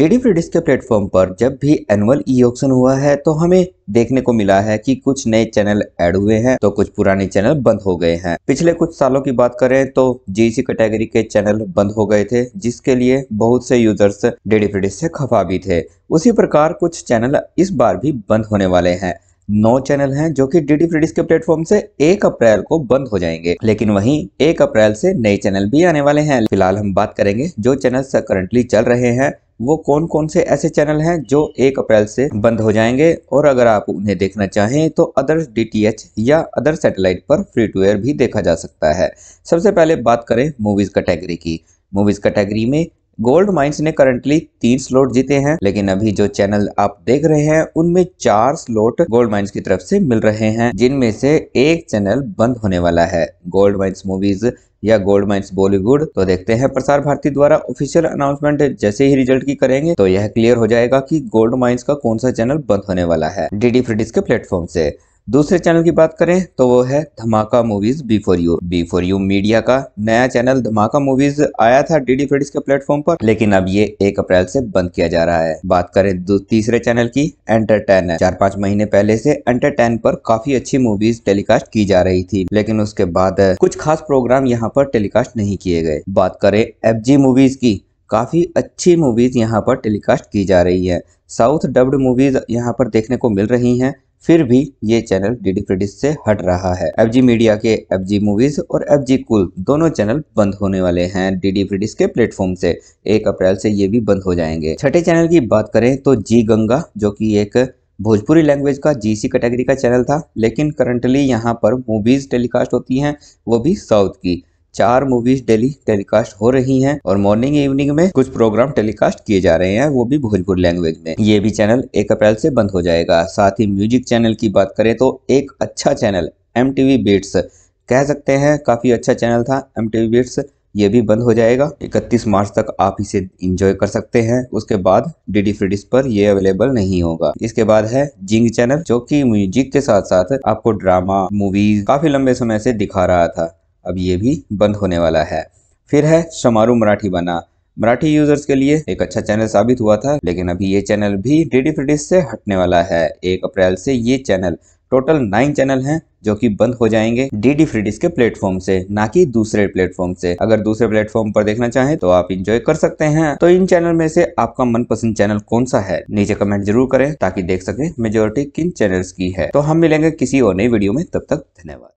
DD free के platform पर जब भी एनुअल ई ऑक्शन हुआ है तो हमें देखने को मिला है कि कुछ नए चैनल ऐड हुए हैं तो कुछ पुराने चैनल बंद हो गए हैं पिछले कुछ सालों की बात करें तो जीसी कैटेगरी के चैनल बंद हो गए थे जिसके लिए बहुत से यूजर्स डीडी फ्री से खफा भी थे उसी प्रकार कुछ चैनल इस बार भी बंद होने वाले हैं नौ चैनल हैं जो कि डीडी फ्री के प्लेटफॉर्म से एक अप्रैल को बंद हो जाएंगे लेकिन वहीं एक अप्रैल से नए चैनल भी आने वाले हैं फिलहाल हम बात करेंगे जो चैनल करंटली चल रहे हैं वो कौन कौन से ऐसे चैनल हैं जो एक अप्रैल से बंद हो जाएंगे और अगर आप उन्हें देखना चाहें तो अदर डीटीएच या अदर सैटेलाइट पर फ्री टू एयर भी देखा जा सकता है सबसे पहले बात करें मूवीज़ कैटेगरी की मूवीज़ कैटेगरी में गोल्ड माइंस ने करंटली तीन स्लॉट जीते हैं लेकिन अभी जो चैनल आप देख रहे हैं उनमें चार स्लॉट गोल्ड माइंस की तरफ से मिल रहे हैं जिनमें से एक चैनल बंद होने वाला है गोल्ड माइंस मूवीज या गोल्ड माइन्स बॉलीवुड तो देखते हैं प्रसार भारती द्वारा ऑफिशियल अनाउंसमेंट जैसे ही रिजल्ट की करेंगे तो यह क्लियर हो जाएगा की गोल्ड माइन्स का कौन सा चैनल बंद होने वाला है डीडी डी के प्लेटफॉर्म से दूसरे चैनल की बात करें तो वो है Dhamaka movies B four U B U media का नया चैनल धमाका मूवीज आया था डीडी फ्रेडिस के प्लेटफॉर्म पर लेकिन अब ये एक अप्रैल से बंद किया जा रहा है बात करें तीसरे चैनल की एंटरटेन चार पांच महीने पहले से एंटरटेन पर काफी अच्छी मूवीज टेलीकास्ट की जा रही थी लेकिन उसके बाद कुछ खास प्रोग्राम यहाँ पर टेलीकास्ट नहीं किए गए बात करें एफ मूवीज की काफ़ी अच्छी मूवीज़ यहाँ पर टेलीकास्ट की जा रही है साउथ डब्ड मूवीज़ यहाँ पर देखने को मिल रही हैं फिर भी ये चैनल डीडी क्रेडिट से हट रहा है एफ मीडिया के एफ मूवीज और एफ कुल दोनों चैनल बंद होने वाले हैं डीडी क्रेडिट के प्लेटफॉर्म से एक अप्रैल से ये भी बंद हो जाएंगे छठे चैनल की बात करें तो जी गंगा जो कि एक भोजपुरी लैंग्वेज का जीसी कैटेगरी का चैनल था लेकिन करंटली यहाँ पर मूवीज टेलीकास्ट होती हैं वो भी साउथ की चार मूवीज डेली टेलीकास्ट हो रही हैं और मॉर्निंग इवनिंग में कुछ प्रोग्राम टेलीकास्ट किए जा रहे हैं वो भी भोजपुर लैंग्वेज में ये भी चैनल एक अप्रैल से बंद हो जाएगा साथ ही म्यूजिक चैनल की बात करें तो एक अच्छा चैनल एम टी बीट्स कह सकते हैं काफ़ी अच्छा चैनल था एम टी बीट्स ये भी बंद हो जाएगा 31 मार्च तक आप इसे इंजॉय कर सकते हैं उसके बाद डीडी डी डिश पर ये अवेलेबल नहीं होगा इसके बाद है जिंग चैनल जो कि म्यूजिक के साथ साथ आपको ड्रामा मूवीज काफी लंबे समय से दिखा रहा था अब ये भी बंद होने वाला है फिर है समारोह मराठी बना मराठी यूजर्स के लिए एक अच्छा चैनल साबित हुआ था लेकिन अभी ये चैनल भी डीडी फ्रिडिस से हटने वाला है एक अप्रैल से ये चैनल टोटल नाइन चैनल हैं जो कि बंद हो जाएंगे डीडी फ्रिडिस के प्लेटफॉर्म से ना कि दूसरे प्लेटफॉर्म से अगर दूसरे प्लेटफॉर्म पर देखना चाहें तो आप इंजॉय कर सकते हैं तो इन चैनल में से आपका मनपसंद चैनल कौन सा है नीचे कमेंट जरूर करें ताकि देख सके मेजोरिटी किन चैनल की है तो हम मिलेंगे किसी और नई वीडियो में तब तक धन्यवाद